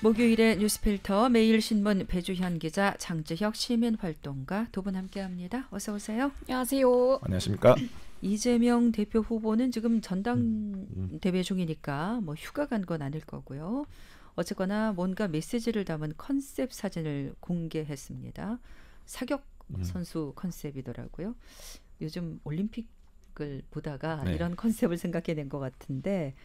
목요일의 뉴스필터 매일 신문 배주현 기자 장지혁 시민활동가 두 분 함께합니다. 어서 오세요. 안녕하세요. 안녕하십니까? 이재명 대표 후보는 지금 전당 음, 음. 대회 중이니까 뭐 휴가 간 건 아닐 거고요. 어쨌거나 뭔가 메시지를 담은 컨셉 사진을 공개했습니다. 사격 음. 선수 음. 컨셉이더라고요. 요즘 올림픽을 보다가 네. 이런 컨셉을 생각해낸 것 같은데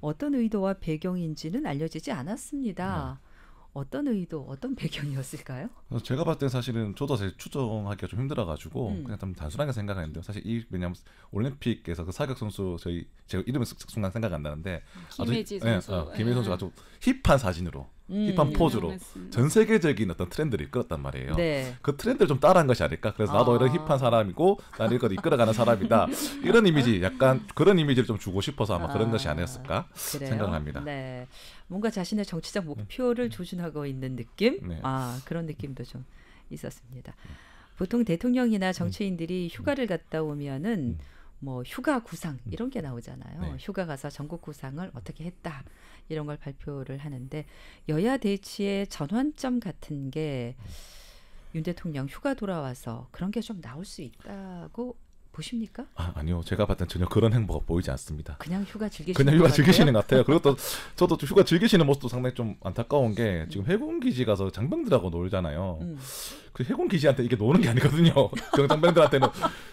어떤 의도와 배경인지는 알려지지 않았습니다. 네. 어떤 의도, 어떤 배경이었을까요? 어, 제가 봤을 때 사실은 저도 사실 추정하기가 좀 힘들어가지고 음. 그냥 좀 단순하게 생각했는데 사실 이 왜냐하면 올림픽에서 그 사격 선수 저희 제 이름을 순간 생각 안 나는데 김혜지 아주, 예, 선수, 아, 예, 어, 김혜 선수가 좀 힙한 사진으로 음, 힙한 포즈로 유명했습니다. 전 세계적인 어떤 트렌드를 이끌었단 말이에요. 네. 그 트렌드를 좀 따라한 것이 아닐까. 그래서 나도 아. 이런 힙한 사람이고 나는 이걸 이끌어가는 사람이다. 이런 이미지 약간 그런 이미지를 좀 주고 싶어서 아마 아. 그런 것이 아니었을까 생각합니다. 네. 뭔가 자신의 정치적 목표를 음. 조준하고 있는 느낌. 네. 아 그런 느낌도 좀 있었습니다. 음. 보통 대통령이나 음. 정치인들이 휴가를 갔다 오면은. 음. 뭐 휴가 구상 음. 이런 게 나오잖아요. 네. 휴가 가서 전국 구상을 어떻게 했다 이런 걸 발표를 하는데 여야 대치의 전환점 같은 게 윤 대통령 휴가 돌아와서 그런 게 좀 나올 수 있다고 보십니까? 아, 아니요. 제가 봤던 전혀 그런 행보가 보이지 않습니다. 그냥 휴가 즐기시는 그냥 휴가 즐기시는 것 같아요. 그리고 또 저도 또 휴가 즐기시는 모습도 상당히 좀 안타까운 게 지금 해군 음. 기지 가서 장병들하고 놀잖아요. 음. 그 해군 기지한테 이게 노는 게 아니거든요. 경장병들한테는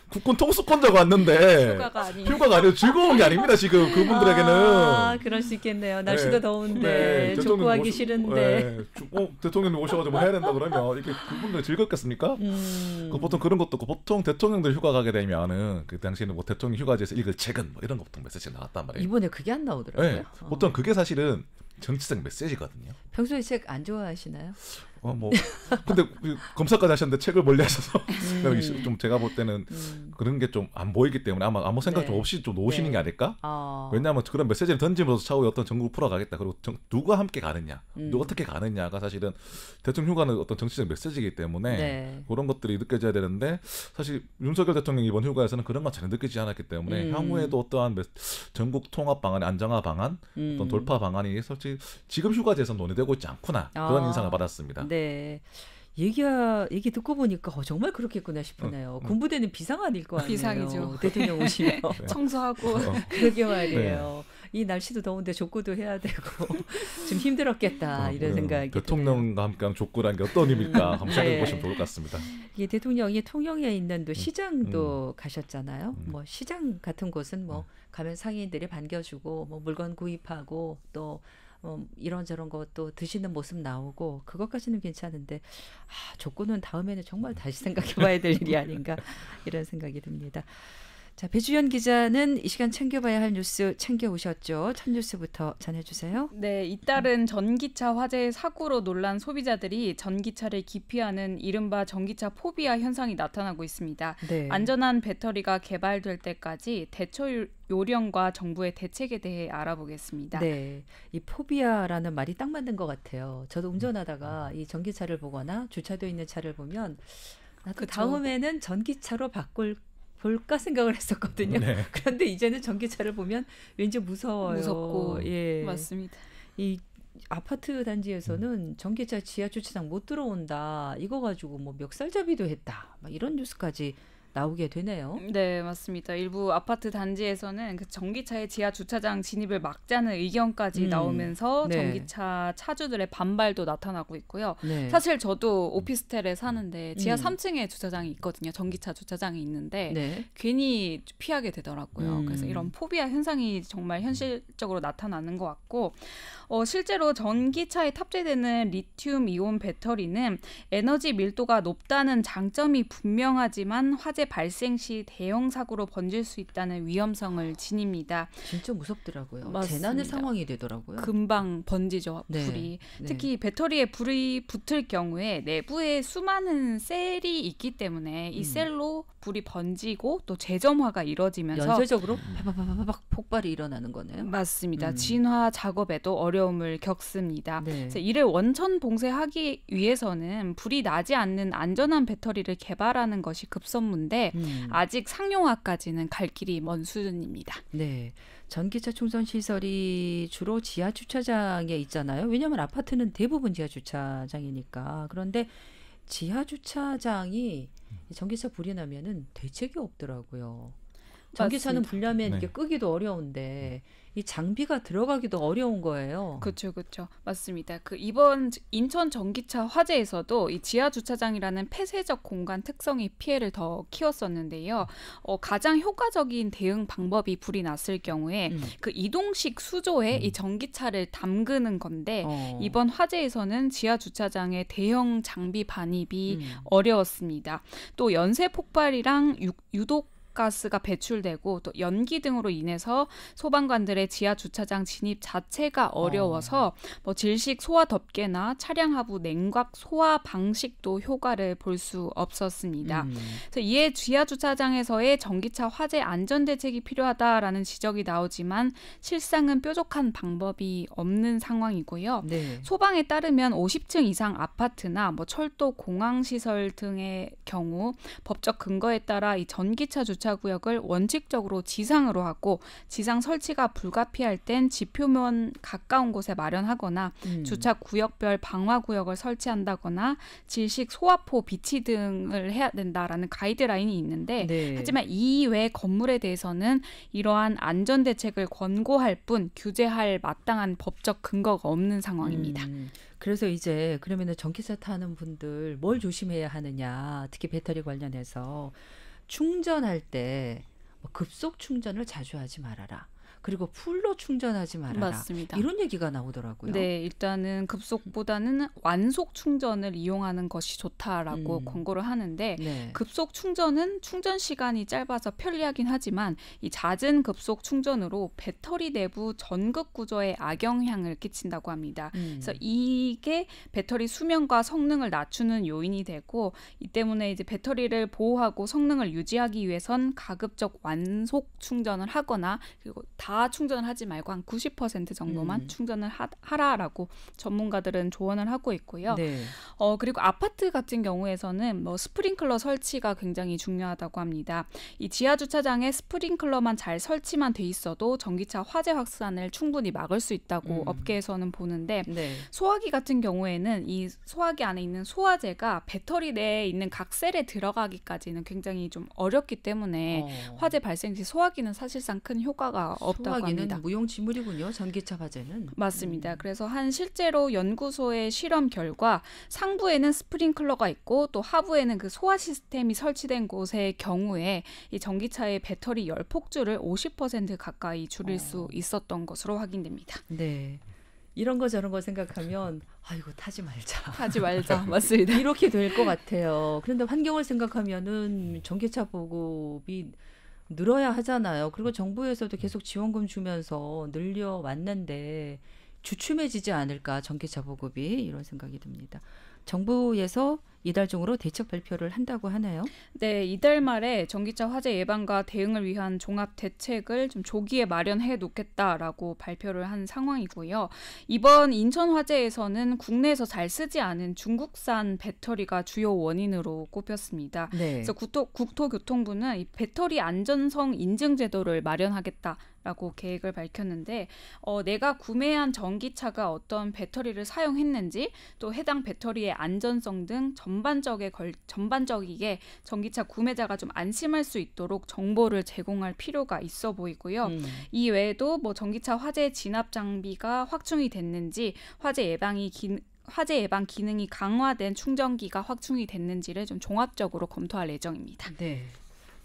국군 통수권자가 왔는데 휴가가 아니에요. 휴가가 아니고 즐거운 게 아닙니다. 지금 그분들에게는 아, 그럴 수 있겠네요. 날씨도 네. 더운데 네. 구하기 싫은데 네. 어, 대통령님 오셔가지고 뭐 해야 된다 그러면 이게 그분들 즐겁겠습니까? 음. 그 보통 그런 것도 보통 대통령들 휴가 가게 되면은 그 당시에는 뭐 대통령 휴가지에서 읽을 책은 뭐 이런 거 보통 메시지 나왔단 말이에요. 이번에 그게 안 나오더라고요. 네. 보통 어. 그게 사실은 정치적 메시지거든요. 평소에 책 안 좋아하시나요? 어뭐 근데 그 검사까지 하셨는데 책을 멀리하셔서 좀 제가 볼 때는 음. 그런 게 좀 안 보이기 때문에 아마 아무 생각 네. 좀 없이 좀 놓으시는 네. 게 아닐까? 어. 왜냐하면 그런 메시지를 던지면서 차후에 어떤 정국을 풀어가겠다 그리고 정, 누가 함께 가느냐, 음. 누가 어떻게 가느냐가 사실은 대통령 휴가는 어떤 정치적 메시지이기 때문에 네. 그런 것들이 느껴져야 되는데 사실 윤석열 대통령 이번 휴가에서는 그런 건 전혀 느끼지 않았기 때문에 음. 향후에도 어떠한 메, 전국 통합 방안, 안정화 방안, 어떤 음. 돌파 방안이 솔직히 지금 휴가제에서 논의되고 있지 않구나 그런 어. 인상을 받았습니다. 네. 얘기야 얘기 듣고 보니까 어, 정말 그렇겠구나 싶으네요. 응, 어, 어. 군부대는 비상 아닐 거 아니에요. 비상이죠. 대통령 오시면 네. 청소하고 어. 그러게 말이에요. 네. 이 날씨도 더운데 족구도 해야 되고 좀 힘들었겠다 어, 이런 음, 생각이 대통령과 함께 족구란 게 어떤 의미일까 음. 한번 생각해 네. 보시면 좋을 것 같습니다. 이게 대통령이 통영에 있는 또 음. 시장도 음, 가셨잖아요. 음. 뭐 시장 같은 곳은 뭐 가면 상인들이 반겨주고 뭐 물건 구입하고 또 어, 이런저런 것도 드시는 모습 나오고 그것까지는 괜찮은데 아, 족구는 다음에는 정말 다시 생각해봐야 될 일이 아닌가 이런 생각이 듭니다. 자, 배주연 기자는 이 시간 챙겨봐야 할 뉴스 챙겨오셨죠? 첫 뉴스부터 전해주세요. 네, 잇따른 전기차 화재 사고로 놀란 소비자들이 전기차를 기피하는 이른바 전기차 포비아 현상이 나타나고 있습니다. 네. 안전한 배터리가 개발될 때까지 대처 요령과 정부의 대책에 대해 알아보겠습니다. 네. 이 포비아라는 말이 딱 맞는 것 같아요. 저도 운전하다가 음. 이 전기차를 보거나 주차되어 있는 차를 보면 아, 그 다음에는 전기차로 바꿀 볼까 생각을 했었거든요. 네. 그런데 이제는 전기차를 보면 왠지 무서워요. 무섭고 예. 맞습니다. 이 아파트 단지에서는 전기차 지하 주차장 못 들어온다. 이거 가지고 뭐 멱살잡이도 했다. 막 이런 뉴스까지 나오게 되네요. 네, 맞습니다. 일부 아파트 단지에서는 그 전기차의 지하 주차장 진입을 막자는 의견까지 음. 나오면서 네. 전기차 차주들의 반발도 나타나고 있고요. 네. 사실 저도 오피스텔에 사는데 지하 음. 3층에 주차장이 있거든요. 전기차 주차장이 있는데 네. 괜히 피하게 되더라고요. 음. 그래서 이런 포비아 현상이 정말 현실적으로 나타나는 것 같고 어, 실제로 전기차에 탑재되는 리튬 이온 배터리는 에너지 밀도가 높다는 장점이 분명하지만 화재 발생 시 대형 사고로 번질 수 있다는 위험성을 지닙니다. 진짜 무섭더라고요. 맞습니다. 재난의 상황이 되더라고요. 금방 번지죠 네. 불이. 네. 특히 네. 배터리에 불이 붙을 경우에 내부에 수많은 셀이 있기 때문에 이 음. 셀로 불이 번지고 또 재점화가 이뤄지면서 연쇄적으로 팍팍팍팍 폭발이 일어나는 거네요. 맞습니다. 음. 진화 작업에도 어려움을 겪습니다. 네. 이를 원천 봉쇄하기 위해서는 불이 나지 않는 안전한 배터리를 개발하는 것이 급선무 있는데 음. 아직 상용화까지는 갈 길이 먼 수준입니다. 네. 전기차 충전 시설이 주로 지하 주차장에 있잖아요. 왜냐면 아파트는 대부분 지하 주차장이니까. 그런데 지하 주차장이 음. 전기차 불이 나면은 대책이 없더라고요. 전기차는 불려면 네. 이게 끄기도 어려운데 이 장비가 들어가기도 어려운 거예요. 그렇죠, 그렇죠, 맞습니다. 그 이번 인천 전기차 화재에서도 이 지하 주차장이라는 폐쇄적 공간 특성이 피해를 더 키웠었는데요. 어, 가장 효과적인 대응 방법이 불이 났을 경우에 음. 그 이동식 수조에 음. 이 전기차를 담그는 건데 어. 이번 화재에서는 지하 주차장의 대형 장비 반입이 음. 어려웠습니다. 또 연쇄 폭발이랑 유, 유독 오염가스가 배출되고 또 연기 등으로 인해서 소방관들의 지하 주차장 진입 자체가 어. 어려워서 뭐 질식 소화 덮개나 차량 하부 냉각 소화 방식도 효과를 볼 수 없었습니다. 음. 그래서 이에 지하 주차장에서의 전기차 화재 안전 대책이 필요하다라는 지적이 나오지만 실상은 뾰족한 방법이 없는 상황이고요. 네. 소방에 따르면 50층 이상 아파트나 뭐 철도 공항 시설 등의 경우 법적 근거에 따라 이 전기차 주차 주차구역을 원칙적으로 지상으로 하고 지상 설치가 불가피할 땐 지표면 가까운 곳에 마련하거나 음. 주차구역별 방화구역을 설치한다거나 질식 소화포 비치 등을 해야 된다라는 가이드라인이 있는데 네. 하지만 이외 건물에 대해서는 이러한 안전 대책을 권고할 뿐 규제할 마땅한 법적 근거가 없는 상황입니다. 음. 그래서 이제 그러면은 전기차 타는 분들 뭘 조심해야 하느냐, 특히 배터리 관련해서 충전할 때 뭐 급속 충전을 자주 하지 말아라. 그리고 풀로 충전하지 말아라. 맞습니다. 이런 얘기가 나오더라고요. 네, 일단은 급속보다는 완속 충전을 이용하는 것이 좋다라고 음. 권고를 하는데 네. 급속 충전은 충전 시간이 짧아서 편리하긴 하지만 이 잦은 급속 충전으로 배터리 내부 전극 구조에 악영향을 끼친다고 합니다. 음. 그래서 이게 배터리 수명과 성능을 낮추는 요인이 되고 이 때문에 이제 배터리를 보호하고 성능을 유지하기 위해선 가급적 완속 충전을 하거나 그리고 다 충전을 하지 말고 한 90% 정도만 음. 충전을 하, 라라고 전문가들은 조언을 하고 있고요. 네. 어, 그리고 아파트 같은 경우에서는 뭐 스프링클러 설치가 굉장히 중요하다고 합니다. 이 지하 주차장에 스프링클러만 잘 설치만 돼 있어도 전기차 화재 확산을 충분히 막을 수 있다고 음. 업계에서는 보는데 네. 소화기 같은 경우에는 이 소화기 안에 있는 소화제가 배터리 내에 있는 각셀에 들어가기까지는 굉장히 좀 어렵기 때문에 어. 화재 발생 시 소화기는 사실상 큰 효과가 없 없다고 합니다. 무용지물이군요. 전기차 화재는. 음. 맞습니다. 그래서 한 실제로 연구소의 실험 결과 상부에는 스프링클러가 있고 또 하부에는 그 소화 시스템이 설치된 곳의 경우에 이 전기차의 배터리 열 폭주를 50% 가까이 줄일 어. 수 있었던 것으로 확인됩니다. 네. 이런 거 저런 거 생각하면 아이고 타지 말자. 타지 말자. 맞습니다. 이렇게 될 것 같아요. 그런데 환경을 생각하면은 전기차 보급이 늘어야 하잖아요. 그리고 정부에서도 계속 지원금 주면서 늘려 왔는데 주춤해지지 않을까 전기차 보급이 이런 생각이 듭니다. 정부에서 이달 중으로 대책 발표를 한다고 하나요? 네, 이달 말에 전기차 화재 예방과 대응을 위한 종합 대책을 좀 조기에 마련해 놓겠다라고 발표를 한 상황이고요. 이번 인천 화재에서는 국내에서 잘 쓰지 않은 중국산 배터리가 주요 원인으로 꼽혔습니다. 네. 그래서 국토, 국토교통부는 이 배터리 안전성 인증 제도를 마련하겠다. 라고 계획을 밝혔는데 어, 내가 구매한 전기차가 어떤 배터리를 사용했는지 또 해당 배터리의 안전성 등 전반적에 걸, 전반적이게 전기차 구매자가 좀 안심할 수 있도록 정보를 제공할 필요가 있어 보이고요. 음. 이 외에도 뭐 전기차 화재 진압 장비가 확충이 됐는지 화재 예방이 긴 화재 예방 기능이 강화된 충전기가 확충이 됐는지를 좀 종합적으로 검토할 예정입니다. 네.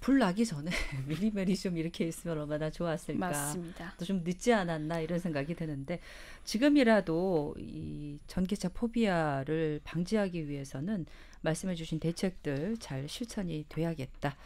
불 나기 전에 미리미리 좀 이렇게 있으면 얼마나 좋았을까. 맞습니다. 또좀 늦지 않았나 이런 생각이 드는데 지금이라도 이 전기차 포비아를 방지하기 위해서는 말씀해주신 대책들 잘 실천이 돼야겠다.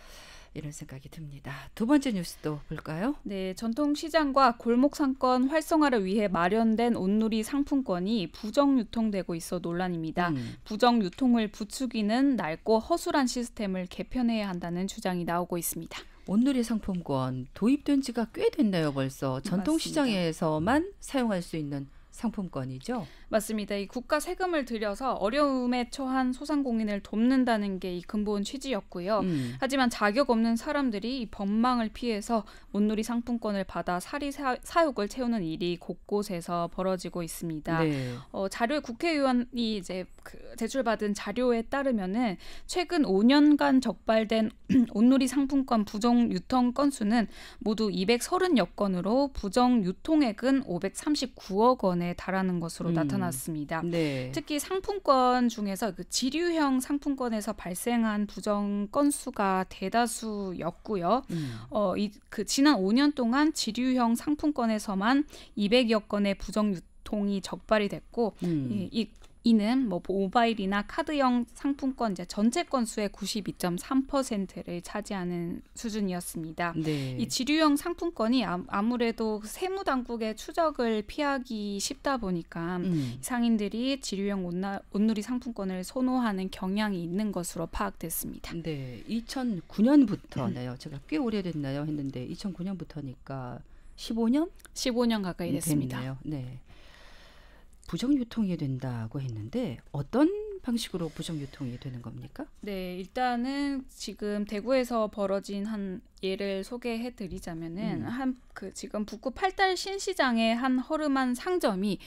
이런 생각이 듭니다. 두 번째 뉴스도 볼까요? 네, 전통 시장과 골목 상권 활성화를 위해 마련된 온누리 상품권이 부정 유통되고 있어 논란입니다. 음. 부정 유통을 부추기는 낡고 허술한 시스템을 개편해야 한다는 주장이 나오고 있습니다. 온누리 상품권 도입된 지가 꽤 됐나요 벌써 전통시장에서만 사용할 수 있는 상품권이죠. 맞습니다. 이 국가 세금을 들여서 어려움에 처한 소상공인을 돕는다는 게 이 근본 취지였고요. 음. 하지만 자격 없는 사람들이 이 법망을 피해서 온누리 상품권을 받아 사리 사, 사욕을 채우는 일이 곳곳에서 벌어지고 있습니다. 네. 어, 자료에 국회의원이 이제 그 제출받은 자료에 따르면은 최근 5년간 적발된 온누리 상품권 부정 유통 건수는 모두 230여 건으로 부정 유통액은 539억 원에 건에 달하는 것으로 음. 나타났습니다. 네. 특히 상품권 중에서 그 지류형 상품권에서 발생한 부정 건수가 대다수였고요. 음. 어, 이, 그 지난 5년 동안 지류형 상품권에서만 200여 건의 부정 유통이 적발이 됐고 음. 이, 이 이는 뭐 모바일이나 카드형 상품권 이제 전체 건수의 92.3%를 차지하는 수준이었습니다. 네. 이 지류형 상품권이 아무래도 아 세무 당국의 추적을 피하기 쉽다 보니까 음. 상인들이 지류형 온나, 온누리 상품권을 선호하는 경향이 있는 것으로 파악됐습니다. 네, 2009년부터네요. 음. 제가 꽤 오래됐나요 했는데 2009년부터니까 15년? 15년 가까이 됐습니다. 됐네요. 네. 부정 유통이 된다고 했는데 어떤 방식으로 부정 유통이 되는 겁니까? 네, 일단은 지금 대구에서 벌어진 한 예를 소개해 드리자면은 음. 한그 지금 북구 팔달 신시장의 한 허름한 상점이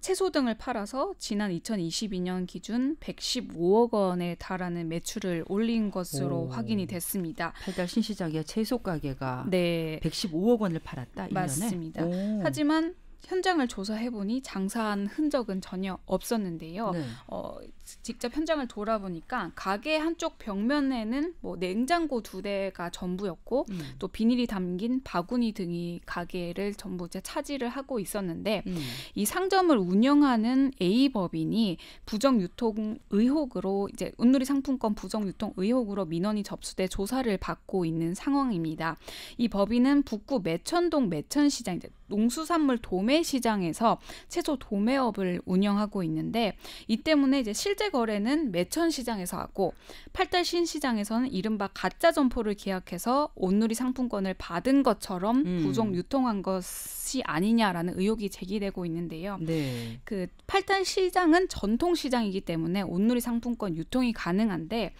채소 등을 팔아서 지난 2022년 기준 115억 원에 달하는 매출을 올린 것으로 오, 확인이 됐습니다. 팔달 신시장의 채소 가게가 네. 115억 원을 팔았다. 맞습니다. 오. 하지만 현장을 조사해보니 장사한 흔적은 전혀 없었는데요. 네. 어, 직접 현장을 돌아보니까 가게 한쪽 벽면에는 뭐 냉장고 두 대가 전부였고 음. 또 비닐이 담긴 바구니 등이 가게를 전부 제 차지를 하고 있었는데 음. 이 상점을 운영하는 A 법인이 부정 유통 의혹으로 이제 온누리 상품권 부정 유통 의혹으로 민원이 접수돼 조사를 받고 있는 상황입니다. 이 법인은 북구 매천동 매천시장 이제 농수산물 도매 도매 시장에서 최소 도매업을 운영하고 있는데 이 때문에 이제 실제 거래는 매천 시장에서 하고 팔달 신시장에서는 이른바 가짜 점포를 계약해서 온누리 상품권을 받은 것처럼 음. 부정 유통한 것이 아니냐라는 의혹이 제기되고 있는데요. 네. 그 팔달 시장은 전통 시장이기 때문에 온누리 상품권 유통이 가능한데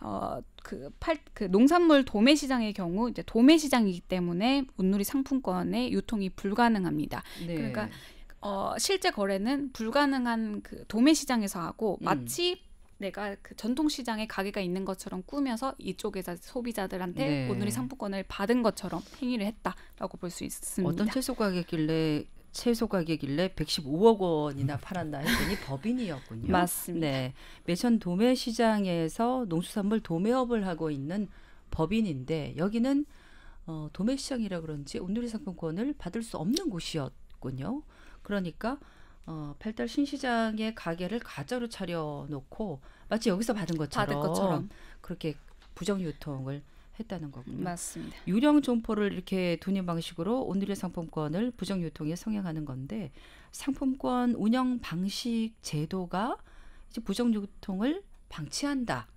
어 그, 팔, 그 농산물 도매 시장의 경우 이제 도매 시장이기 때문에 온누리 상품권의 유통이 불가능합니다. 네. 그러니까 어, 실제 거래는 불가능한 그 도매 시장에서 하고 음. 마치 음. 내가 그 전통 시장에 가게가 있는 것처럼 꾸며서 이쪽에서 소비자들한테 네. 오늘의 상품권을 받은 것처럼 행위를 했다라고 볼 수 있습니다. 어떤 채소 가게길래 최소 가격일래 115억 원이나 팔았나 했더니 법인이었군요. 맞습니다. 네. 매천 도매 시장에서 농수산물 도매업을 하고 있는 법인인데 여기는 어, 도매 시장이라 그런지 온누리 상품권을 받을 수 없는 곳이었군요. 그러니까 어, 팔달 신시장의 가게를 가짜로 차려놓고 마치 여기서 받은 것처럼, 받은 것처럼. 그렇게 부정 유통을 했다는 거군요. 맞습니다. 유령 점포를 이렇게 두는 방식으로 오늘의 상품권을 부정 유통에 성행하는 건데 상품권 운영 방식 제도가 이제 부정 유통을 방치한다.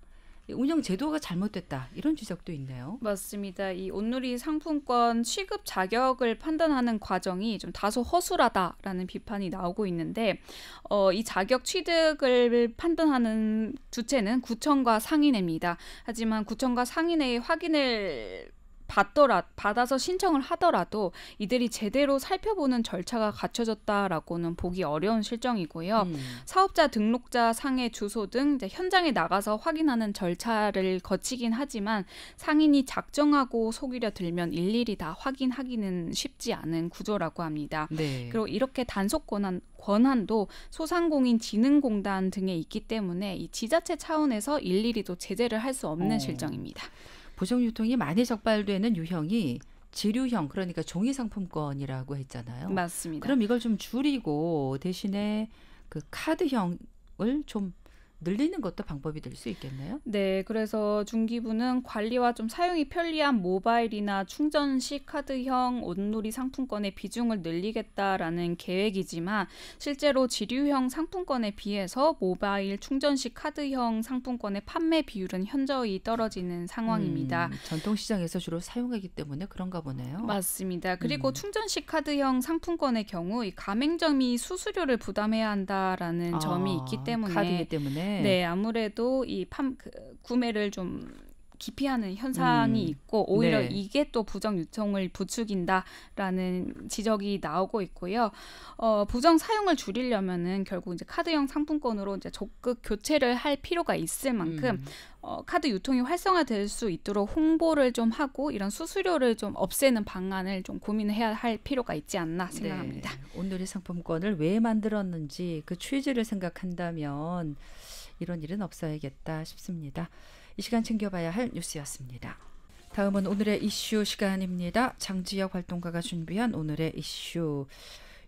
운영 제도가 잘못됐다 이런 지적도 있나요? 맞습니다. 이 온누리 상품권 취급 자격을 판단하는 과정이 좀 다소 허술하다라는 비판이 나오고 있는데 어, 이 자격 취득을 판단하는 주체는 구청과 상인회입니다. 하지만 구청과 상인회의 확인을 받더라 받아서 신청을 하더라도 이들이 제대로 살펴보는 절차가 갖춰졌다라고는 보기 어려운 실정이고요. 음. 사업자 등록자 상의 주소 등 현장에 나가서 확인하는 절차를 거치긴 하지만 상인이 작정하고 속이려 들면 일일이 다 확인하기는 쉽지 않은 구조라고 합니다. 네. 그리고 이렇게 단속 권한 권한도 소상공인 진흥공단 등에 있기 때문에 이 지자체 차원에서 일일이 또 제재를 할 수 없는 어. 실정입니다. 보정 유통이 많이 적발되는 유형이 지류형 그러니까 종이 상품권이라고 했잖아요. 맞습니다. 그럼 이걸 좀 줄이고 대신에 그 카드형을 좀 늘리는 것도 방법이 될 수 있겠네요. 네, 그래서 중기부는 관리와 좀 사용이 편리한 모바일이나 충전식 카드형 온누리 상품권의 비중을 늘리겠다라는 계획이지만 실제로 지류형 상품권에 비해서 모바일 충전식 카드형 상품권의 판매 비율은 현저히 떨어지는 상황입니다. 음, 전통 시장에서 주로 사용하기 때문에 그런가 보네요. 맞습니다. 그리고 음. 충전식 카드형 상품권의 경우 이 가맹점이 수수료를 부담해야 한다라는 아, 점이 있기 아, 때문에 카드이기 때문에 네. 네, 아무래도 이 판, 그, 구매를 좀 기피하는 현상이 음. 있고 오히려 네. 이게 또 부정 유통을 부추긴다라는 지적이 나오고 있고요. 어, 부정 사용을 줄이려면은 결국 이제 카드형 상품권으로 이제 적극 교체를 할 필요가 있을 만큼 음. 어, 카드 유통이 활성화될 수 있도록 홍보를 좀 하고 이런 수수료를 좀 없애는 방안을 좀 고민해야 할 필요가 있지 않나 생각합니다. 네. 오늘의 상품권을 왜 만들었는지 그 취지를 생각한다면 이런 일은 없어야겠다 싶습니다. 이 시간 챙겨봐야 할 뉴스였습니다. 다음은 오늘의 이슈 시간입니다. 장지혁 활동가가 준비한 오늘의 이슈.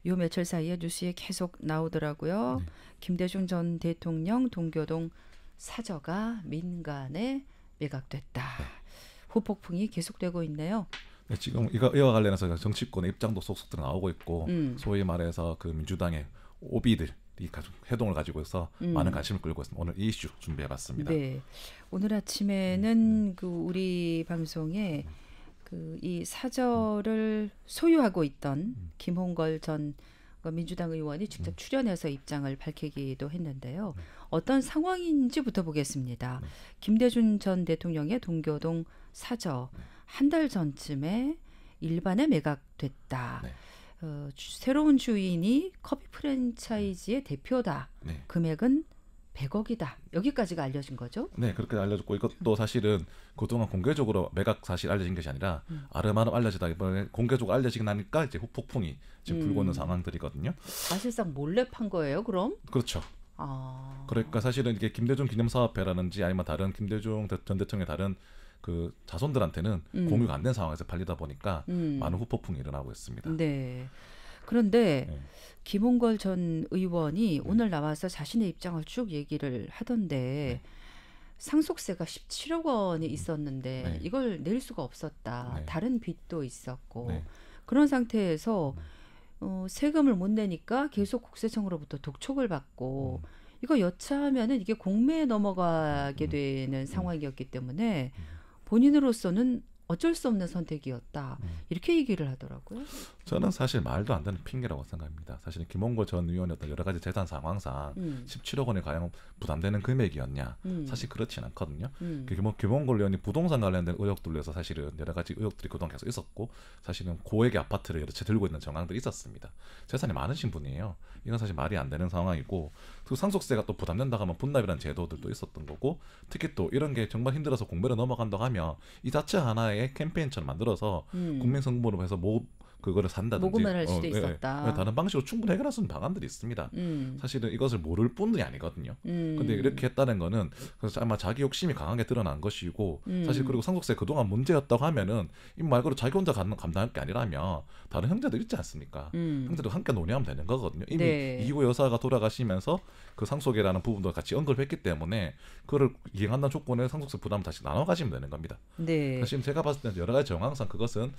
요 며칠 사이에 뉴스에 계속 나오더라고요. 네. 김대중 전 대통령 동교동 사저가 민간에 매각됐다. 네. 후폭풍이 계속되고 있네요. 네, 지금 이와 관련해서 정치권의 입장도 속속 들 나오고 있고 음. 소위 말해서 그 민주당의 오비들 이 해동을 가지고 서 음. 많은 관심을 끌고 있습니다. 오늘 이 이슈 준비해봤습니다. 네, 오늘 아침에는 음, 음. 그 우리 방송에 음. 그이사저를 소유하고 있던 김홍걸 전 민주당 의원이 직접 출연해서 입장을 밝히기도 했는데요. 네. 어떤 상황인지부터 보겠습니다. 네. 김대중 전 대통령의 동교동 사저 네. 한달 전쯤에 일반에 매각됐다. 네. 어, 새로운 주인이 커피 프랜차이즈의 네. 대표다. 네. 금액은 100억이다. 여기까지가 알려진 거죠? 네, 그렇게 알려졌고 이것도 사실은 그동안 공개적으로 매각 사실 알려진 것이 아니라 음. 아름아름 알려지다 이번에 공개적으로 알려지고 나니까 이제 후폭풍이 지금 불고 있는 음. 상황들이거든요. 사실상 몰래 판 거예요, 그럼? 그렇죠. 아... 그러니까 사실은 이게 김대중 기념사업회라는지 아니면 다른 김대중 전 대통령의 다른 그 자손들한테는 음. 공유가 안 된 상황에서 팔리다 보니까 음. 많은 후폭풍이 일어나고 있습니다. 네. 그런데 네. 김홍걸 전 의원이 네. 오늘 나와서 자신의 입장을 쭉 얘기를 하던데 네. 상속세가 17억 원이 음. 있었는데 네. 이걸 낼 수가 없었다. 네. 다른 빚도 있었고 네. 그런 상태에서 음. 어, 세금을 못 내니까 계속 국세청으로부터 독촉을 받고 음. 이거 여차하면은 이게 공매에 넘어가게 되는 상황이었기 때문에 본인으로서는 어쩔 수 없는 선택이었다. 음. 이렇게 얘기를 하더라고요. 저는 사실 말도 안 되는 핑계라고 생각합니다. 사실은 김홍고 전 의원의 어떤 여러 가지 재산 상황상 음. 17억 원에 과연 부담되는 금액이었냐 음. 사실 그렇진 않거든요. 음. 그 김홍, 김홍고 의원이 부동산 관련된 의혹들로 해서 사실은 여러 가지 의혹들이 그동안 계속 있었고 사실은 고액의 아파트를 여러 채 들고 있는 정황들이 있었습니다. 재산이 많으신 분이에요. 이건 사실 말이 안 되는 상황이고 그 상속세가 또 부담된다고 하면 분납이라는 제도들도 있었던 거고 특히 또 이런 게 정말 힘들어서 공매를 넘어간다고 하면 이 자체 하나의 캠페인처럼 만들어서 음. 국민 성공으로 해서 모 그거를 산다든지 녹음을 할 수도 어, 있었다. 예, 예. 그러니까 다른 방식으로 충분히 해결할 수 있는 방안들이 있습니다. 음. 사실은 이것을 모를 뿐이 아니거든요. 음. 근데 이렇게 했다는 거는 그래서 아마 자기 욕심이 강하게 드러난 것이고 음. 사실 그리고 상속세 그동안 문제였다고 하면은 이말 그대로 자기 혼자 감당할 게 아니라면 다른 형제들 있지 않습니까? 음. 형제도 함께 논의하면 되는 거거든요. 이미 네. 이호 여사가 돌아가시면서 그 상속이라는 부분도 같이 언급했기 때문에 그를 이행한다는 조건에 상속세 부담을 다시 나눠 가시면 되는 겁니다. 네. 사실 제가 봤을 때는 여러 가지 정황상 그것은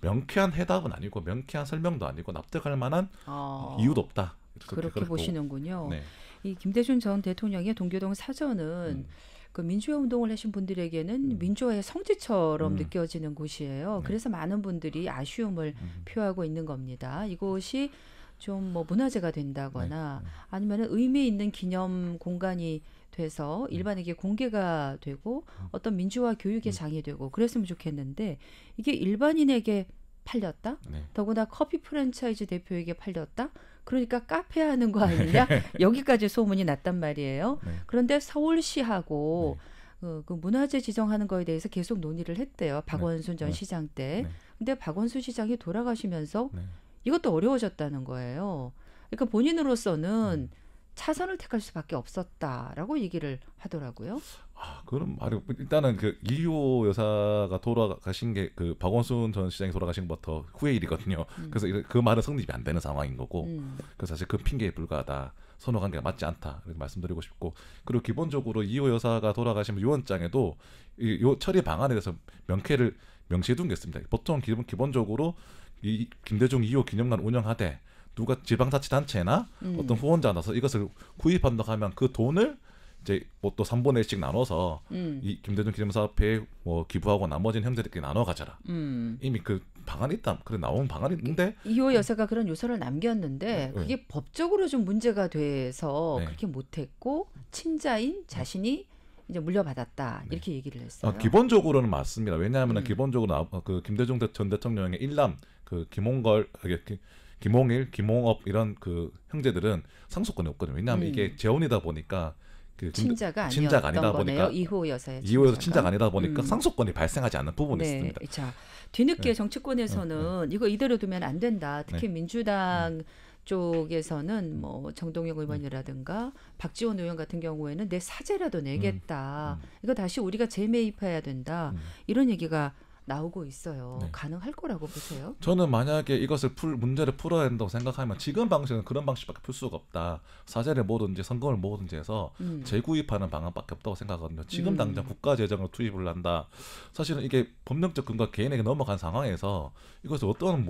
명쾌한 해답은 아니 아니고 명쾌한 설명도 아니고 납득할 만한 어. 이유도 없다. 그렇게 보시는군요. 네. 이 김대중 전 대통령의 동교동 사전은 음. 그 민주화 운동을 하신 분들에게는 음. 민주화의 성지처럼 음. 느껴지는 곳이에요. 네. 그래서 많은 분들이 아쉬움을 음. 표하고 있는 겁니다. 이곳이 좀 뭐 문화재가 된다거나 네. 음. 아니면 의미 있는 기념 공간이 돼서 음. 일반에게 공개가 되고 어떤 민주화 교육의 장이 되고 그랬으면 좋겠는데 이게 일반인에게 팔렸다. 네. 더구나 커피 프랜차이즈 대표에게 팔렸다. 그러니까 카페 하는 거 아니냐? 네. 여기까지 소문이 났단 말이에요. 네. 그런데 서울시하고 네. 그, 그 문화재 지정하는 거에 대해서 계속 논의를 했대요. 네. 박원순 전 네. 시장 때. 근데 박원순 시장이 돌아가시면서 이것도 어려워졌다는 거예요. 그러니까 본인으로서는 음. 차선을 택할 수밖에 없었다라고 얘기를 하더라고요. 아, 그럼 말이 일단은 그 이효 여사가 돌아가신 게 그 박원순 전 시장이 돌아가신 것부터 후의 일이거든요. 음. 그래서 그 말은 성립이 안 되는 상황인 거고, 음. 그 사실 그 핑계에 불과하다. 선호 관계가 맞지 않다 이렇게 말씀드리고 싶고 그리고 기본적으로 이호 여사가 돌아가신 유언장에도 이, 요 처리 방안에 대해서 명쾌를 명시해 둔 게 있습니다. 보통 기본 기본적으로 이 김대중 이호 기념관 운영하되 누가 지방자치단체나 음. 어떤 후원자 나서 이것을 구입한다 고 하면 그 돈을 이제 뭐 또 3분의 1씩 나눠서 음. 이 김대중 기념사앞에뭐 기부하고 나머지는 형제들끼리 나눠 가져라. 음. 이미 그 방안이 있다. 그래 나온 방안이 있는데 그 이호 여사가 그런 요소를 남겼는데 네, 그게 네. 법적으로 좀 문제가 돼서 네. 그렇게 못했고 친자인 자신이 이제 물려받았다 네. 이렇게 얘기를 했어요. 아, 기본적으로는 맞습니다. 왜냐하면 음. 기본적으로 나, 어, 그 김대중 전 대통령의 일남 그 김홍걸 이렇게 아, 그 김홍일, 김홍업 이런 그 형제들은 상속권이 없거든요. 왜냐하면 음. 이게 재혼이다 보니까 그 친자가, 친자가 아니다 보니까 이호여서의 친자가, 친자가 아니다 보니까 음. 상속권이 발생하지 않는 부분이 네. 있습니다. 자, 뒤늦게 네. 정치권에서는 어, 네. 이거 이대로 두면 안 된다. 특히 네. 민주당 음. 쪽에서는 뭐 정동영 의원이라든가 음. 박지원 의원 같은 경우에는 내 사제라도 내겠다. 음, 음, 음. 이거 다시 우리가 재매입해야 된다. 이런 얘기가 나오고 있어요. 네. 가능할 거라고 보세요? 저는 만약에 이것을 풀 문제를 풀어야 된다고 생각하면 지금 방식은 그런 방식밖에 풀 수가 없다. 사재를 모든지 선거를 모든지 해서 음. 재구입하는 방안밖에 없다고 생각하거든요. 지금 음. 당장 국가 재정으로 투입을 한다. 사실은 이게 법령적 근거 개인에게 넘어간 상황에서 이것을 어떤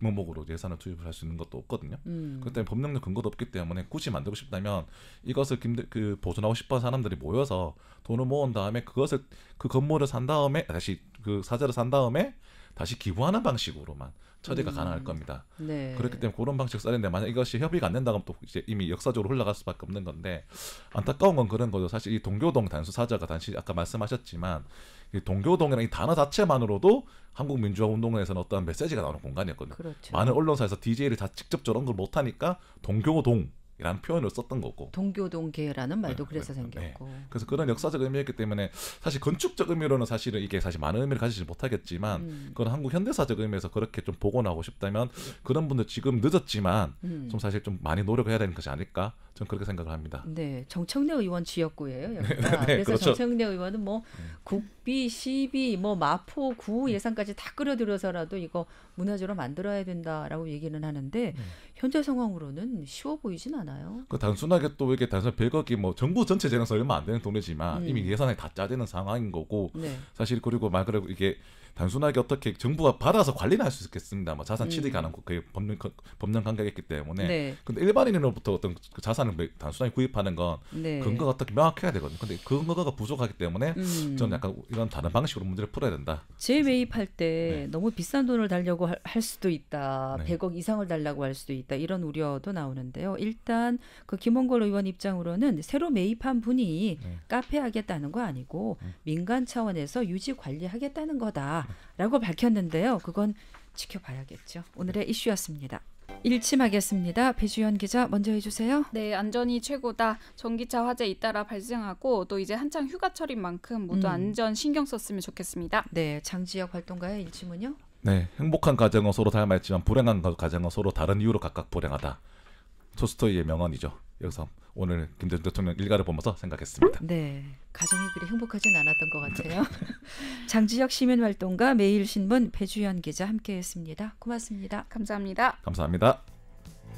뭐목으로 예산을 투입을 할 수 있는 것도 없거든요. 음. 그때 법령적 근거도 없기 때문에 굳이 만들고 싶다면 이것을 김대, 그 보존하고 싶은 사람들이 모여서 돈을 모은 다음에 그것을 그 건물을 산 다음에 다시 그 사자를 산 다음에 다시 기부하는 방식으로만 처리가 음. 가능할 겁니다. 네. 그렇기 때문에 그런 방식 써는데 만약 이것이 협의가 안 된다면 또 이제 이미 역사적으로 흘러갈 수밖에 없는 건데 안타까운 건 그런 거죠. 사실 이 동교동 단수 사자가 단시 아까 말씀하셨지만 이 동교동이라는 이 단어 자체만으로도 한국 민주화 운동에서는 어떤 메시지가 나오는 공간이었거든요. 그렇죠. 많은 언론사에서 DJ를 다직접 저런 걸 못 하니까 동교동 라는 표현을 썼던 거고 동교동계라는 말도 네, 그래서 네, 네, 생겼고 네. 그래서 그런 역사적 의미였기 때문에 사실 건축적 의미로는 사실은 이게 사실 많은 의미를 가지지 못하겠지만 음. 그건 한국 현대사적 의미에서 그렇게 좀 복원하고 싶다면 네. 그런 분들 지금 늦었지만 음. 좀 사실 좀 많이 노력해야 되는 것이 아닐까 저는 그렇게 생각을 합니다. 네, 정청래 의원 지역구예요. 네, 여기 그래서 그렇죠. 정청래 의원은 뭐 국비, 시비, 뭐 마포 구 예산까지 다 끌어들여서라도 이거 문화재로 만들어야 된다라고 얘기는 하는데 현재 상황으로는 쉬워 보이진 않아요. 그 단순하게 또 이렇게 단순 별거기 뭐 정부 전체 재정에서 얼마 안 되는 돈이지만 음. 이미 예산이 다짜되는 상황인 거고 네. 사실 그리고 말 그대로 이게 단순하게 어떻게 정부가 받아서 관리는 할수 있겠습니다. 뭐 자산 취득이 음. 가능한 그게 법령 법령 관계이기 때문에. 네. 근데 일반인으로부터 어떤 그 자산을 단순하게 구입하는 건 네. 근거가 어떻게 명확해야 되거든요. 근데 그 근거가 부족하기 때문에 음. 저는 약간 이런 다른 방식으로 문제를 풀어야 된다. 재매입할 때 네. 너무 비싼 돈을 달려고 할 수도 있다. 네. 100억 이상을 달라고 할 수도 있다. 이런 우려도 나오는데요. 일단 그김원걸 의원 입장으로는 새로 매입한 분이 네. 카페 하겠다는 거 아니고 음. 민간 차원에서 유지 관리하겠다는 거다. 라고 밝혔는데요. 그건 지켜봐야겠죠. 오늘의 이슈였습니다. 일침하겠습니다. 배주연 기자 먼저 해주세요. 네, 안전이 최고다. 전기차 화재 잇따라 발생하고 또 이제 한창 휴가철인 만큼 모두 음. 안전 신경 썼으면 좋겠습니다. 네, 장지혁 활동가의 일침은요? 네, 행복한 가정은 서로 닮았지만 불행한 가정은 서로 다른 이유로 각각 불행하다. 토스토이의 명언이죠. 여기서 오늘 김대중 대통령 일가를 보면서 생각했습니다. 네, 가정이 그리 행복하진 않았던 것 같아요. 장지혁 시민활동가 매일신문 배주연 기자 함께했습니다. 고맙습니다. 감사합니다. 감사합니다.